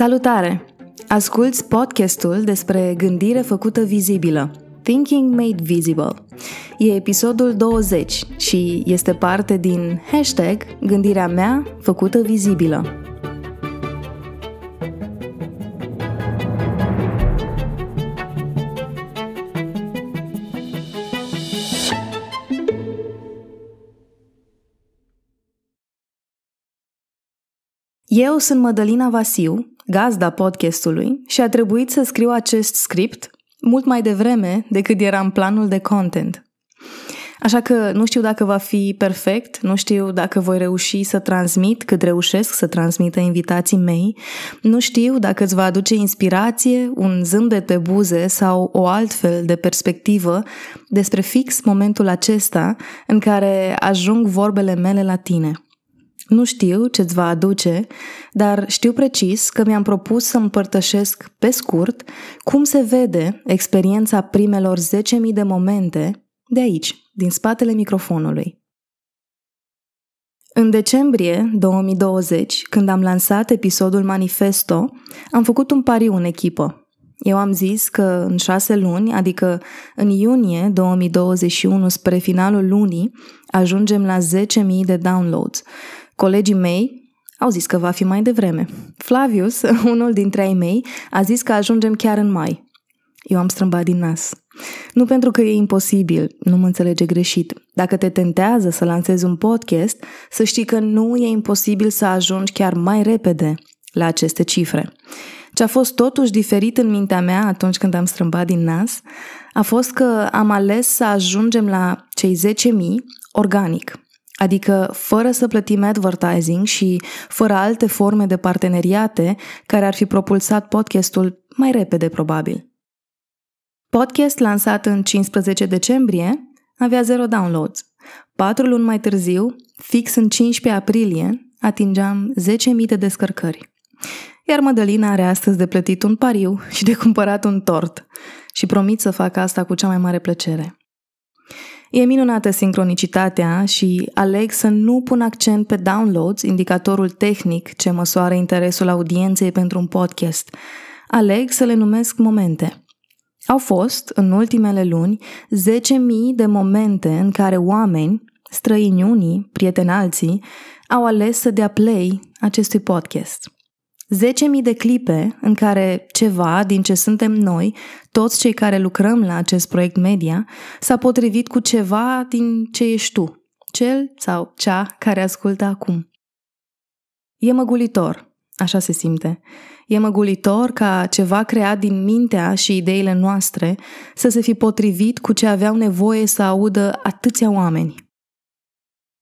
Salutare! Asculți podcastul despre gândire făcută vizibilă, Thinking Made Visible. E episodul 20 și este parte din hashtag Gândirea mea făcută vizibilă. Eu sunt Mădălina Vasiu gazda podcastului și a trebuit să scriu acest script mult mai devreme decât era în planul de content. Așa că nu știu dacă va fi perfect, nu știu dacă voi reuși să transmit cât reușesc să transmită invitații mei, nu știu dacă îți va aduce inspirație, un zâmbet pe buze sau o altfel de perspectivă despre fix momentul acesta în care ajung vorbele mele la tine. Nu știu ce îți va aduce, dar știu precis că mi-am propus să împărtășesc pe scurt cum se vede experiența primelor 10.000 de momente de aici, din spatele microfonului. În decembrie 2020, când am lansat episodul Manifesto, am făcut un pariu în echipă. Eu am zis că în șase luni, adică în iunie 2021 spre finalul lunii, ajungem la 10.000 de downloads Colegii mei au zis că va fi mai devreme. Flavius, unul dintre ei mei, a zis că ajungem chiar în mai. Eu am strâmbat din nas. Nu pentru că e imposibil, nu mă înțelege greșit. Dacă te tentează să lansezi un podcast, să știi că nu e imposibil să ajungi chiar mai repede la aceste cifre. Ce a fost totuși diferit în mintea mea atunci când am strâmbat din nas a fost că am ales să ajungem la cei 10.000 organic. Adică fără să plătim advertising și fără alte forme de parteneriate care ar fi propulsat podcastul mai repede probabil. Podcast lansat în 15 decembrie avea 0 downloads. Patru luni mai târziu, fix în 15 aprilie, atingeam 10.000 de descărcări. Iar Madalina are astăzi de plătit un pariu și de cumpărat un tort. Și promit să fac asta cu cea mai mare plăcere. E minunată sincronicitatea și aleg să nu pun accent pe downloads, indicatorul tehnic ce măsoară interesul audienței pentru un podcast. Aleg să le numesc momente. Au fost, în ultimele luni, 10.000 de momente în care oameni, străini unii, prieteni alții, au ales să dea play acestui podcast. 10.000 de clipe în care ceva din ce suntem noi, toți cei care lucrăm la acest proiect media, s-a potrivit cu ceva din ce ești tu, cel sau cea care ascultă acum. E măgulitor, așa se simte. E măgulitor ca ceva creat din mintea și ideile noastre să se fi potrivit cu ce aveau nevoie să audă atâția oameni.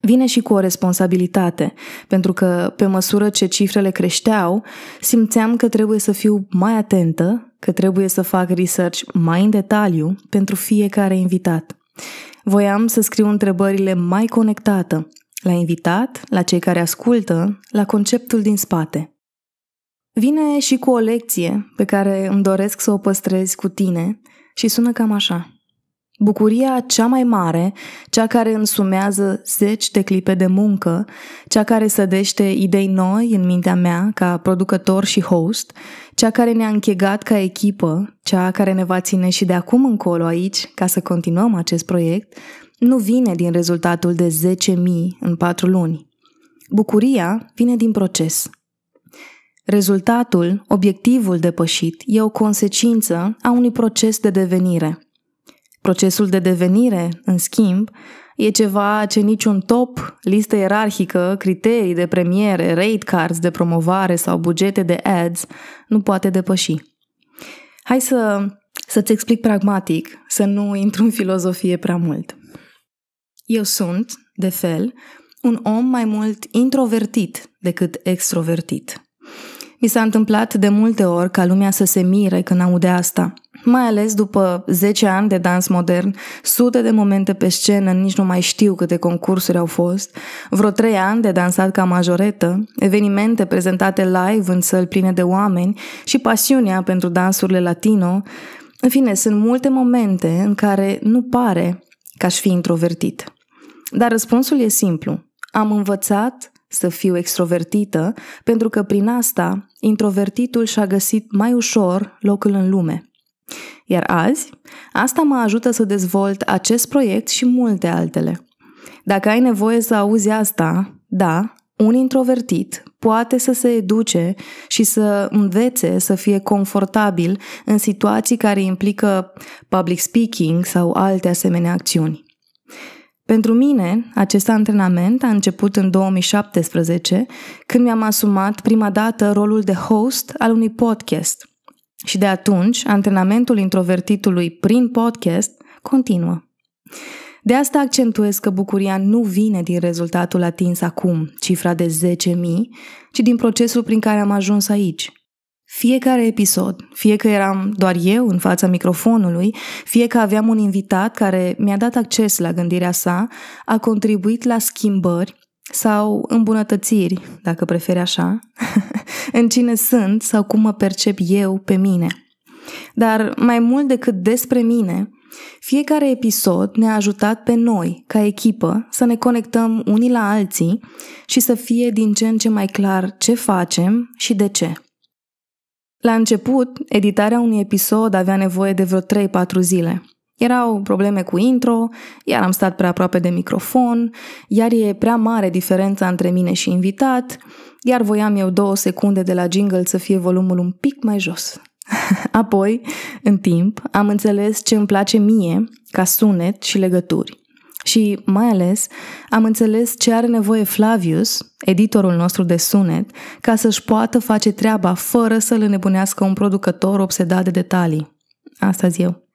Vine și cu o responsabilitate, pentru că pe măsură ce cifrele creșteau, simțeam că trebuie să fiu mai atentă, că trebuie să fac research mai în detaliu pentru fiecare invitat. Voiam să scriu întrebările mai conectată, la invitat, la cei care ascultă, la conceptul din spate. Vine și cu o lecție pe care îmi doresc să o păstrez cu tine și sună cam așa. Bucuria cea mai mare, cea care însumează zeci de clipe de muncă, cea care sădește idei noi în mintea mea ca producător și host, cea care ne-a închegat ca echipă, cea care ne va ține și de acum încolo aici ca să continuăm acest proiect, nu vine din rezultatul de 10.000 în 4 luni. Bucuria vine din proces. Rezultatul, obiectivul depășit, e o consecință a unui proces de devenire – Procesul de devenire, în schimb, e ceva ce niciun top, listă ierarhică, criterii de premiere, rate cards de promovare sau bugete de ads nu poate depăși. Hai să, să-ți explic pragmatic, să nu intru în filozofie prea mult. Eu sunt, de fel, un om mai mult introvertit decât extrovertit. Mi s-a întâmplat de multe ori ca lumea să se mire când aude asta. Mai ales după 10 ani de dans modern, sute de momente pe scenă, nici nu mai știu câte concursuri au fost, vreo 3 ani de dansat ca majoretă, evenimente prezentate live în săli pline de oameni și pasiunea pentru dansurile latino, în fine, sunt multe momente în care nu pare că aș fi introvertit. Dar răspunsul e simplu. Am învățat să fiu extrovertită, pentru că prin asta introvertitul și-a găsit mai ușor locul în lume. Iar azi, asta mă ajută să dezvolt acest proiect și multe altele. Dacă ai nevoie să auzi asta, da, un introvertit poate să se educe și să învețe să fie confortabil în situații care implică public speaking sau alte asemenea acțiuni. Pentru mine, acest antrenament a început în 2017, când mi-am asumat prima dată rolul de host al unui podcast. Și de atunci, antrenamentul introvertitului prin podcast continuă. De asta accentuez că bucuria nu vine din rezultatul atins acum, cifra de 10.000, ci din procesul prin care am ajuns aici. Fiecare episod, fie că eram doar eu în fața microfonului, fie că aveam un invitat care mi-a dat acces la gândirea sa, a contribuit la schimbări sau îmbunătățiri, dacă preferi așa, în cine sunt sau cum mă percep eu pe mine. Dar mai mult decât despre mine, fiecare episod ne-a ajutat pe noi, ca echipă, să ne conectăm unii la alții și să fie din ce în ce mai clar ce facem și de ce. La început, editarea unui episod avea nevoie de vreo 3-4 zile. Erau probleme cu intro, iar am stat prea aproape de microfon, iar e prea mare diferența între mine și invitat, iar voiam eu două secunde de la jingle să fie volumul un pic mai jos. Apoi, în timp, am înțeles ce îmi place mie ca sunet și legături și, mai ales, am înțeles ce are nevoie Flavius, editorul nostru de sunet, ca să-și poată face treaba fără să-l înnebunească un producător obsedat de detalii. Asta eu.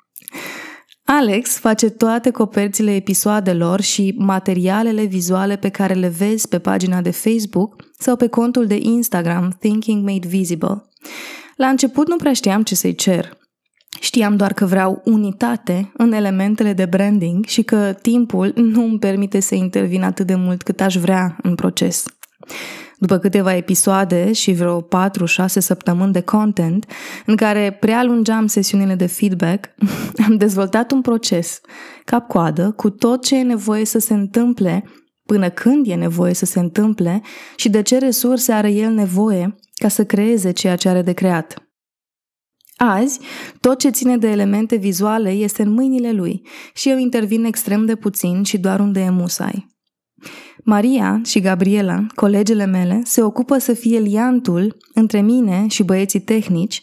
Alex face toate coperțile episoadelor și materialele vizuale pe care le vezi pe pagina de Facebook sau pe contul de Instagram Thinking Made Visible. La început nu prea știam ce să-i cer. Știam doar că vreau unitate în elementele de branding și că timpul nu îmi permite să intervin atât de mult cât aș vrea în proces. După câteva episoade și vreo 4-6 săptămâni de content, în care prea lungeam sesiunile de feedback, am dezvoltat un proces cap-coadă cu tot ce e nevoie să se întâmple, până când e nevoie să se întâmple și de ce resurse are el nevoie ca să creeze ceea ce are de creat. Azi, tot ce ține de elemente vizuale este în mâinile lui și eu intervin extrem de puțin și doar unde e musai. Maria și Gabriela, colegele mele, se ocupă să fie liantul între mine și băieții tehnici,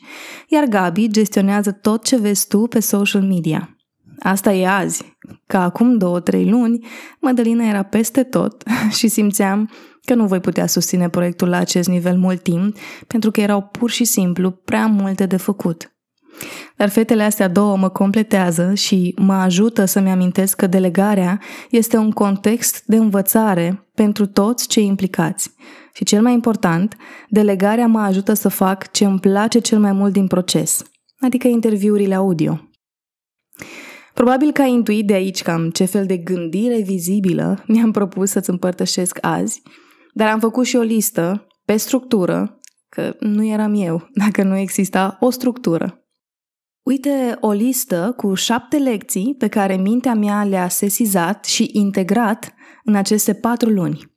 iar Gabi gestionează tot ce vezi tu pe social media. Asta e azi, că acum două-trei luni, Mădălina era peste tot și simțeam că nu voi putea susține proiectul la acest nivel mult timp, pentru că erau pur și simplu prea multe de făcut. Dar fetele astea două mă completează și mă ajută să-mi amintesc că delegarea este un context de învățare pentru toți cei implicați. Și cel mai important, delegarea mă ajută să fac ce îmi place cel mai mult din proces, adică interviurile audio. Probabil că ai intuit de aici cam ce fel de gândire vizibilă mi-am propus să-ți împărtășesc azi, dar am făcut și o listă pe structură, că nu eram eu, dacă nu exista o structură. Uite o listă cu șapte lecții pe care mintea mea le-a sesizat și integrat în aceste patru luni.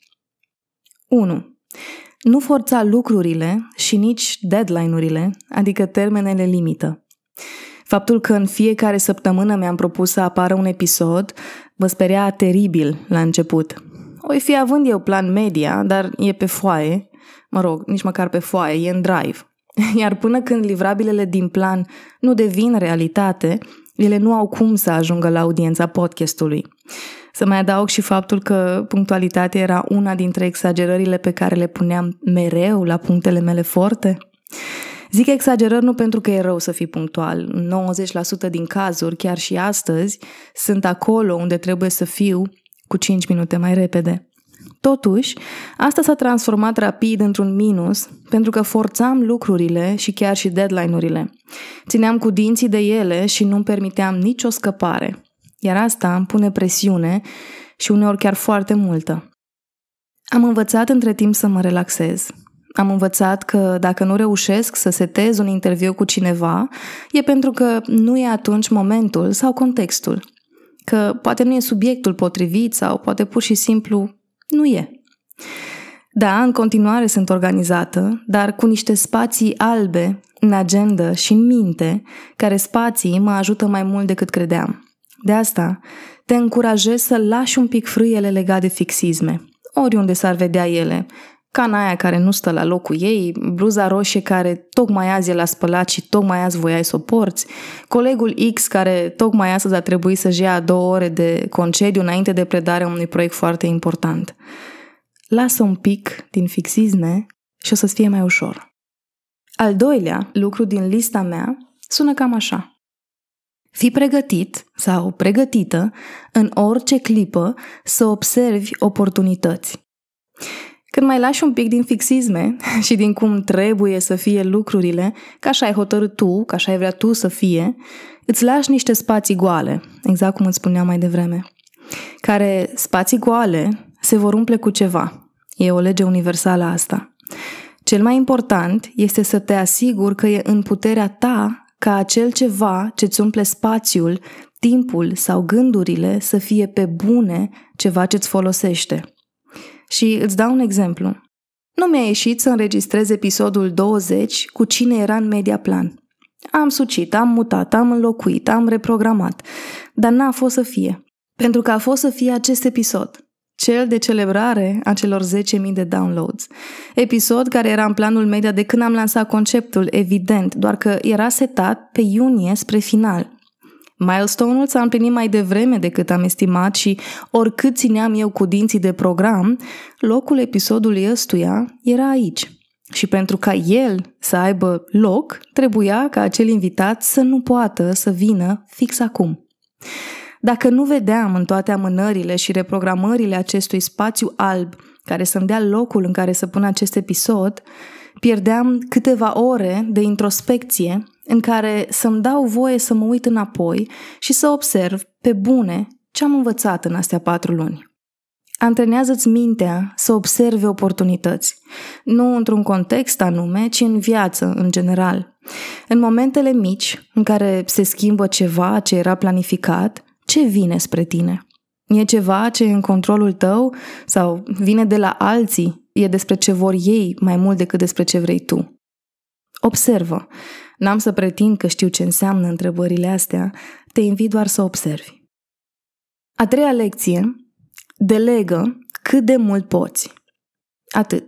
1. Nu forța lucrurile și nici deadline-urile, adică termenele limită. Faptul că în fiecare săptămână mi-am propus să apară un episod mă speria teribil la început, Oi fi având eu plan media, dar e pe foaie, mă rog, nici măcar pe foaie, e în drive. Iar până când livrabilele din plan nu devin realitate, ele nu au cum să ajungă la audiența podcastului. Să mai adaug și faptul că punctualitatea era una dintre exagerările pe care le puneam mereu la punctele mele forte. Zic exagerări nu pentru că e rău să fii punctual. 90% din cazuri, chiar și astăzi, sunt acolo unde trebuie să fiu cu 5 minute mai repede. Totuși, asta s-a transformat rapid într-un minus, pentru că forțam lucrurile și chiar și deadline-urile. Țineam cu dinții de ele și nu-mi permiteam nicio scăpare. Iar asta îmi pune presiune și uneori chiar foarte multă. Am învățat între timp să mă relaxez. Am învățat că dacă nu reușesc să setez un interviu cu cineva, e pentru că nu e atunci momentul sau contextul că poate nu e subiectul potrivit sau poate pur și simplu nu e. Da, în continuare sunt organizată, dar cu niște spații albe în agenda și în minte, care spații mă ajută mai mult decât credeam. De asta, te încurajez să lași un pic frâiele legate de fixisme, oriunde s-ar vedea ele, cana aia care nu stă la locul ei, bluza roșie care tocmai azi e la spălat și tocmai azi voiai să o porți, colegul X care tocmai astăzi a trebuit să-și ia două ore de concediu înainte de predarea unui proiect foarte important. Lasă un pic din fixizne și o să-ți fie mai ușor. Al doilea lucru din lista mea sună cam așa – fi pregătit sau pregătită în orice clipă să observi oportunități. Când mai lași un pic din fixisme și din cum trebuie să fie lucrurile, ca așa ai hotărât tu, ca așa ai vrea tu să fie, îți lași niște spații goale, exact cum îți spuneam mai devreme, care spații goale se vor umple cu ceva. E o lege universală asta. Cel mai important este să te asiguri că e în puterea ta ca acel ceva ce îți umple spațiul, timpul sau gândurile să fie pe bune ceva ce îți folosește – și îți dau un exemplu. Nu mi-a ieșit să înregistrez episodul 20 cu cine era în media plan. Am sucit, am mutat, am înlocuit, am reprogramat, dar n-a fost să fie. Pentru că a fost să fie acest episod, cel de celebrare a celor 10.000 de downloads. Episod care era în planul media de când am lansat conceptul, evident, doar că era setat pe iunie spre final. Milestone-ul s-a împlinit mai devreme decât am estimat și oricât țineam eu cu dinții de program, locul episodului ăstuia era aici. Și pentru ca el să aibă loc, trebuia ca acel invitat să nu poată să vină fix acum. Dacă nu vedeam în toate amânările și reprogramările acestui spațiu alb care să-mi dea locul în care să pun acest episod, pierdeam câteva ore de introspecție în care să-mi dau voie să mă uit înapoi și să observ, pe bune, ce am învățat în astea patru luni. Antrenează-ți mintea să observe oportunități, nu într-un context anume, ci în viață, în general. În momentele mici, în care se schimbă ceva ce era planificat, ce vine spre tine? E ceva ce e în controlul tău sau vine de la alții? E despre ce vor ei mai mult decât despre ce vrei tu. Observă N-am să pretind că știu ce înseamnă întrebările astea, te invit doar să observi. A treia lecție, delegă cât de mult poți. Atât.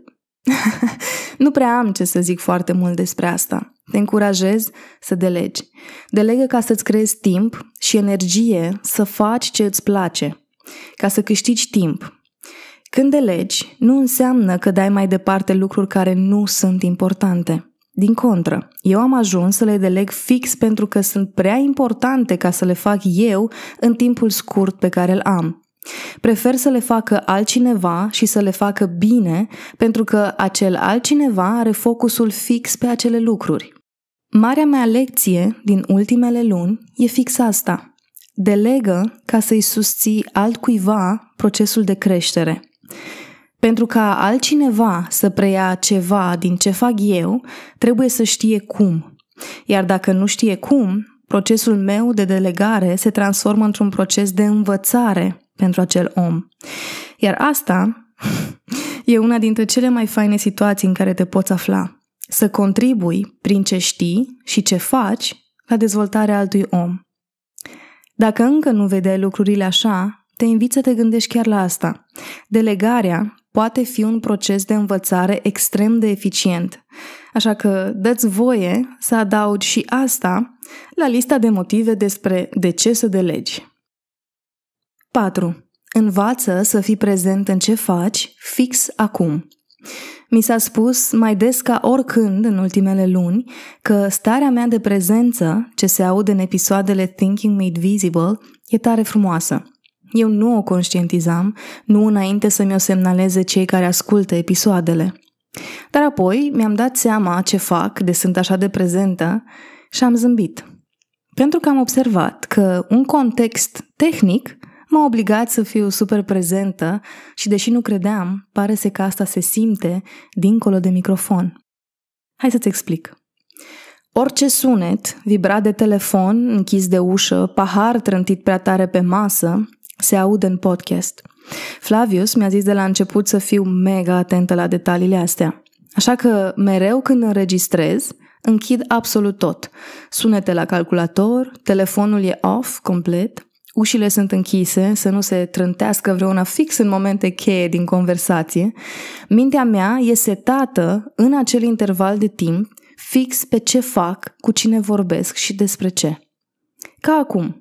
nu prea am ce să zic foarte mult despre asta. Te încurajez să delegi. Delegă ca să-ți creezi timp și energie să faci ce îți place, ca să câștigi timp. Când delegi, nu înseamnă că dai mai departe lucruri care nu sunt importante. Din contră, eu am ajuns să le deleg fix pentru că sunt prea importante ca să le fac eu în timpul scurt pe care îl am. Prefer să le facă altcineva și să le facă bine, pentru că acel altcineva are focusul fix pe acele lucruri. Marea mea lecție din ultimele luni e fix asta. Delegă ca să-i susții altcuiva procesul de creștere. Pentru ca altcineva să preia ceva din ce fac eu, trebuie să știe cum. Iar dacă nu știe cum, procesul meu de delegare se transformă într-un proces de învățare pentru acel om. Iar asta e una dintre cele mai faine situații în care te poți afla. Să contribui prin ce știi și ce faci la dezvoltarea altui om. Dacă încă nu vedeai lucrurile așa, te invit să te gândești chiar la asta. Delegarea poate fi un proces de învățare extrem de eficient. Așa că dă-ți voie să adaugi și asta la lista de motive despre de ce să delegi. 4. Învață să fii prezent în ce faci fix acum. Mi s-a spus mai des ca oricând în ultimele luni că starea mea de prezență, ce se aude în episoadele Thinking Made Visible, e tare frumoasă. Eu nu o conștientizam, nu înainte să mi-o semnaleze cei care ascultă episoadele. Dar apoi mi-am dat seama ce fac de sunt așa de prezentă și am zâmbit. Pentru că am observat că un context tehnic m-a obligat să fiu super prezentă și deși nu credeam, pare să că asta se simte dincolo de microfon. Hai să-ți explic. Orice sunet, vibrat de telefon, închis de ușă, pahar trântit prea tare pe masă, se aud în podcast. Flavius mi-a zis de la început să fiu mega atentă la detaliile astea. Așa că mereu când înregistrez, închid absolut tot. Sunete la calculator, telefonul e off complet, ușile sunt închise, să nu se trântească vreuna fix în momente cheie din conversație. Mintea mea e setată în acel interval de timp fix pe ce fac, cu cine vorbesc și despre ce. Ca acum.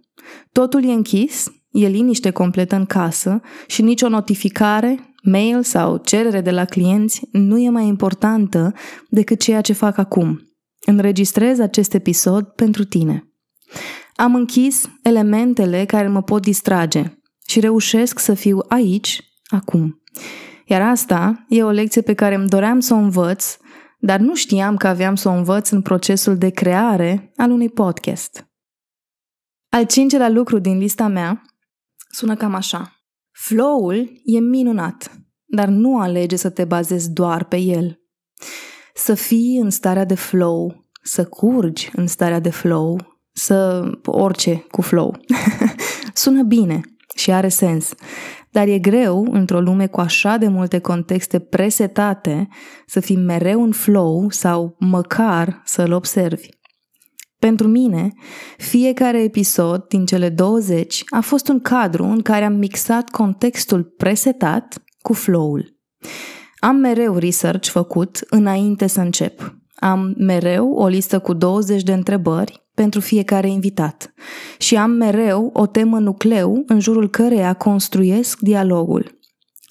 Totul e închis, e liniște completă în casă și nicio notificare, mail sau cerere de la clienți nu e mai importantă decât ceea ce fac acum. Înregistrez acest episod pentru tine. Am închis elementele care mă pot distrage și reușesc să fiu aici, acum. Iar asta e o lecție pe care îmi doream să o învăț, dar nu știam că aveam să o învăț în procesul de creare al unui podcast. Al cincelea lucru din lista mea sună cam așa. Flow-ul e minunat, dar nu alege să te bazezi doar pe el. Să fii în starea de flow, să curgi în starea de flow, să orice cu flow. sună bine și are sens, dar e greu, într-o lume cu așa de multe contexte presetate, să fii mereu în flow sau măcar să-l observi. Pentru mine, fiecare episod din cele 20 a fost un cadru în care am mixat contextul presetat cu flow-ul. Am mereu research făcut înainte să încep. Am mereu o listă cu 20 de întrebări pentru fiecare invitat și am mereu o temă nucleu în jurul căreia construiesc dialogul.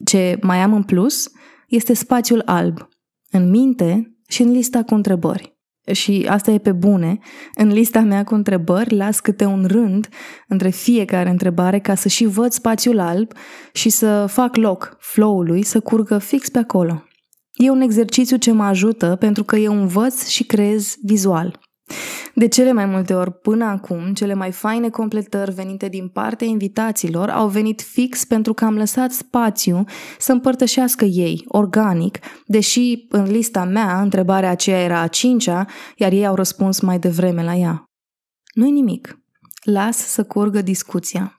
Ce mai am în plus este spațiul alb, în minte și în lista cu întrebări și asta e pe bune, în lista mea cu întrebări las câte un rând între fiecare întrebare ca să și văd spațiul alb și să fac loc flow-ului să curgă fix pe acolo. E un exercițiu ce mă ajută pentru că eu învăț și creez vizual. De cele mai multe ori până acum, cele mai faine completări venite din partea invitaților au venit fix pentru că am lăsat spațiu să împărtășească ei, organic, deși în lista mea întrebarea aceea era a cincea, iar ei au răspuns mai devreme la ea. Nu-i nimic. Las să curgă discuția.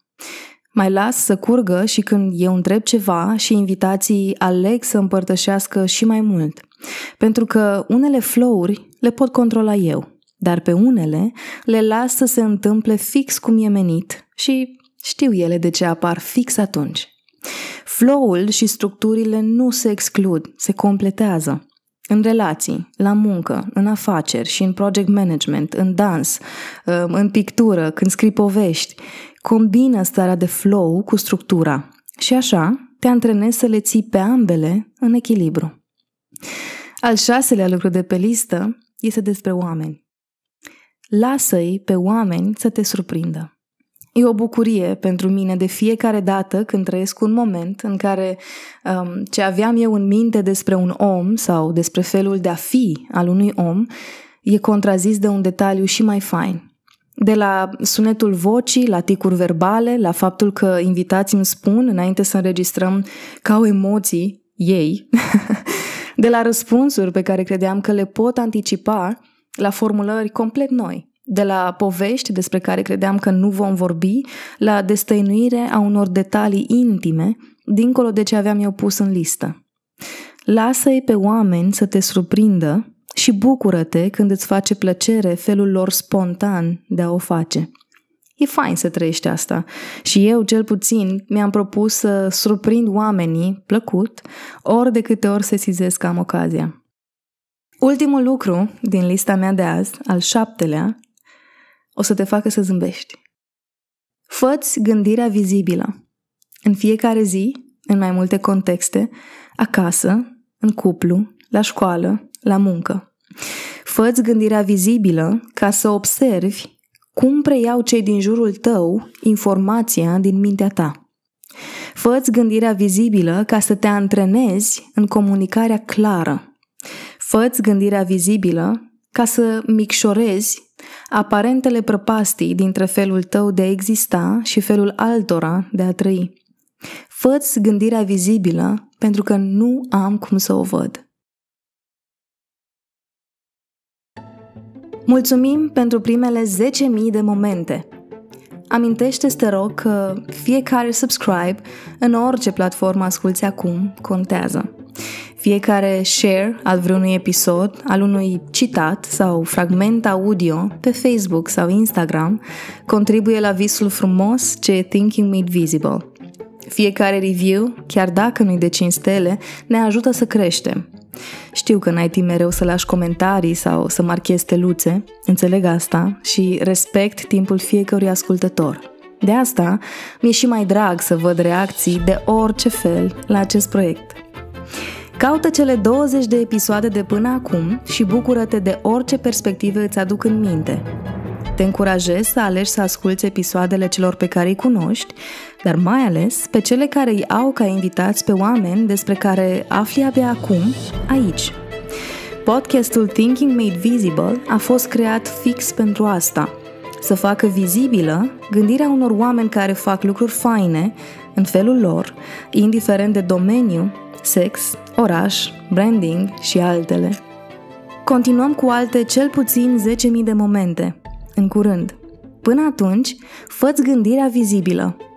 Mai las să curgă și când eu întreb ceva și invitații aleg să împărtășească și mai mult. Pentru că unele flow-uri le pot controla eu, dar pe unele le las să se întâmple fix cum e menit și știu ele de ce apar fix atunci. Flow-ul și structurile nu se exclud, se completează. În relații, la muncă, în afaceri și în project management, în dans, um, în pictură, când scrii povești, combină starea de flow cu structura și așa te antrenezi să le ții pe ambele în echilibru. Al șaselea lucru de pe listă este despre oameni. Lasă-i pe oameni să te surprindă. E o bucurie pentru mine de fiecare dată când trăiesc un moment în care um, ce aveam eu în minte despre un om sau despre felul de a fi al unui om e contrazis de un detaliu și mai fain. De la sunetul vocii, la ticuri verbale, la faptul că invitații îmi spun înainte să înregistrăm că au emoții ei, de la răspunsuri pe care credeam că le pot anticipa la formulări complet noi, de la povești despre care credeam că nu vom vorbi, la destăinuire a unor detalii intime, dincolo de ce aveam eu pus în listă. Lasă-i pe oameni să te surprindă și bucură-te când îți face plăcere felul lor spontan de a o face. E fain să trăiești asta. Și eu, cel puțin, mi-am propus să surprind oamenii plăcut ori de câte ori sizez că am ocazia. Ultimul lucru din lista mea de azi, al șaptelea, o să te facă să zâmbești. Făți gândirea vizibilă. În fiecare zi, în mai multe contexte, acasă, în cuplu, la școală, la muncă. Făți gândirea vizibilă ca să observi cum preiau cei din jurul tău informația din mintea ta. Făți gândirea vizibilă ca să te antrenezi în comunicarea clară Făți gândirea vizibilă ca să micșorezi aparentele prăpastii dintre felul tău de a exista și felul altora de a trăi. Făți gândirea vizibilă pentru că nu am cum să o văd. Mulțumim pentru primele 10.000 de momente. Amintește-ți, te rog, că fiecare subscribe în orice platformă asculți acum contează. Fiecare share al vreunui episod, al unui citat sau fragment audio pe Facebook sau Instagram contribuie la visul frumos ce e Thinking Made Visible. Fiecare review, chiar dacă nu-i de 5 stele, ne ajută să creștem. Știu că n-ai timp mereu să lași comentarii sau să marchezi teluțe, înțeleg asta și respect timpul fiecărui ascultător. De asta mi-e și mai drag să văd reacții de orice fel la acest proiect. Caută cele 20 de episoade de până acum și bucură-te de orice perspectivă îți aduc în minte. Te încurajez să alegi să asculți episoadele celor pe care îi cunoști, dar mai ales pe cele care îi au ca invitați pe oameni despre care afli abia acum, aici. Podcastul Thinking Made Visible a fost creat fix pentru asta – să facă vizibilă gândirea unor oameni care fac lucruri faine în felul lor, indiferent de domeniu sex, oraș, branding și altele. Continuăm cu alte cel puțin 10.000 de momente, în curând. Până atunci, făți gândirea vizibilă,